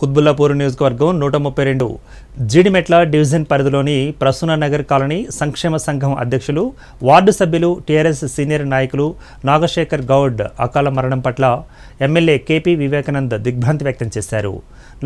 కుత్బుల్లాపూర్ నియోజకవర్గం నూట ముప్పై రెండు జీడిమెట్ల డివిజన్ పరిధిలోని ప్రసూన నగర్ కాలనీ సంక్షేమ సంఘం అధ్యక్షులు వార్డు సభ్యులు టీఆర్ఎస్ సీనియర్ నాయకులు నాగశేఖర్ గౌడ్ అకాల మరణం పట్ల ఎమ్మెల్యే కేపీ వివేకానంద్ దిగ్భ్రాంతి వ్యక్తం చేశారు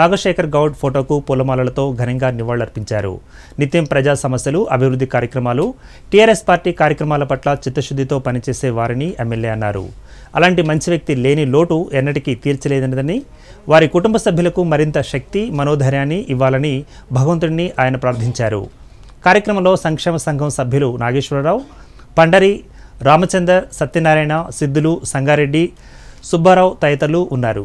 నాగశేఖర్ గౌడ్ ఫోటోకు పూలమాలలతో ఘనంగా నివాళులర్పించారు నిత్యం ప్రజా సమస్యలు అభివృద్ధి కార్యక్రమాలు టీఆర్ఎస్ పార్టీ కార్యక్రమాల పట్ల చిత్తశుద్ధితో పనిచేసే వారిని ఎమ్మెల్యే అన్నారు అలాంటి మంచి వ్యక్తి లేని లోటు ఎన్నటికీ తీర్చలేదన్నదని వారి కుటుంబ సభ్యులకు మరింత శక్తి మనోధైర్యాన్ని ఇవ్వాలని భగవంతుడిని ఆయన ప్రార్థించారు కార్యక్రమంలో సంక్షేమ సంఘం సభ్యులు నాగేశ్వరరావు పండరి రామచందర్ సత్యనారాయణ సిద్ధులు సంగారెడ్డి సుబ్బారావు తదితరులు ఉన్నారు